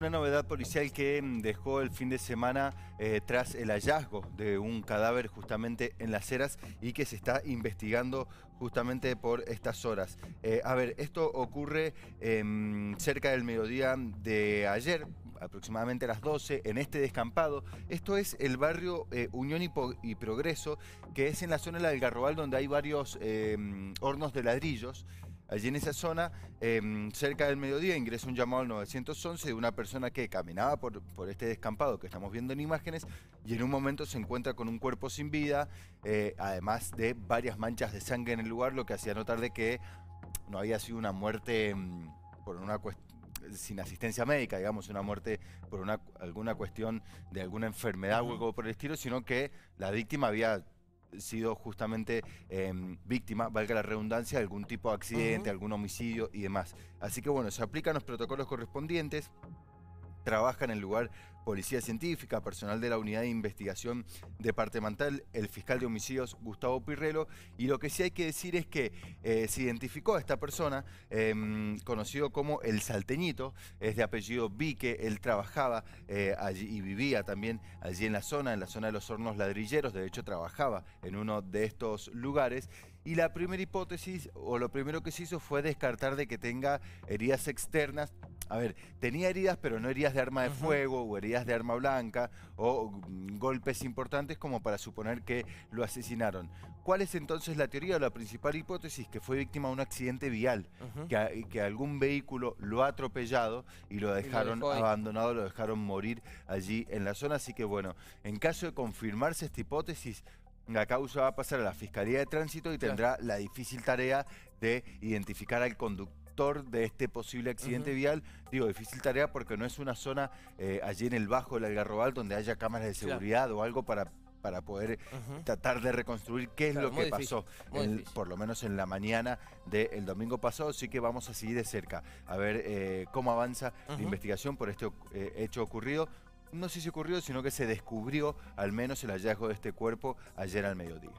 Una novedad policial que mm, dejó el fin de semana eh, tras el hallazgo de un cadáver justamente en las eras y que se está investigando justamente por estas horas. Eh, a ver, esto ocurre em, cerca del mediodía de ayer, aproximadamente a las 12 en este descampado. Esto es el barrio eh, Unión y, Progreso, que es en la zona del Algarrobal donde hay varios em, hornos de ladrillos. Allí en esa zona, em, cerca del mediodía, ingresa un llamado al 911 de una persona que caminaba por, por, este descampado que estamos viendo en imágenes y en un momento se encuentra con un cuerpo sin vida, eh, además de varias manchas de sangre en el lugar, lo que hacía notar de que no había sido una muerte em, por una sin asistencia médica, digamos, una muerte por una, alguna cuestión de alguna enfermedad o algo por el estilo, sino que la víctima había sido justamente em, víctima, valga la redundancia, de algún tipo de accidente, algún homicidio y demás. Así que bueno, se aplican los protocolos correspondientes trabaja en el lugar policía científica, personal de la unidad de investigación departamental, el fiscal de homicidios Gustavo Pirrello y lo que sí hay que decir es que eh, se identificó a esta persona, em, conocido como el salteñito, es de apellido Vique, él trabajaba eh, allí y vivía también allí en la zona, en la zona de los hornos ladrilleros, de hecho trabajaba en uno de estos lugares, y la primera hipótesis, o lo primero que se hizo fue descartar de que tenga heridas externas a ver, tenía heridas, pero no heridas de arma de fuego o heridas de arma blanca o mm, golpes importantes como para suponer que lo asesinaron. ¿Cuál es entonces la teoría o la principal hipótesis? Que fue víctima de un accidente vial, ah, que, algún vehículo lo ha atropellado y lo dejaron abandonado, lo dejaron morir allí en la zona. Así que bueno, en caso de confirmarse esta hipótesis, la causa va a pasar a la Fiscalía de Tránsito y tendrá la difícil tarea de identificar al conductor de este posible accidente vial. Digo, difícil tarea porque no es una zona eh, allí en el bajo del Algarrobal donde haya cámaras de seguridad o algo para para poder tratar de reconstruir qué es lo que pasó, por lo menos en la mañana del domingo pasado. Así que vamos a seguir de cerca a ver eh, cómo avanza la investigación por este eh, hecho ocurrido. No sé si ocurrió, sino que se descubrió al menos el hallazgo de este cuerpo ayer al mediodía.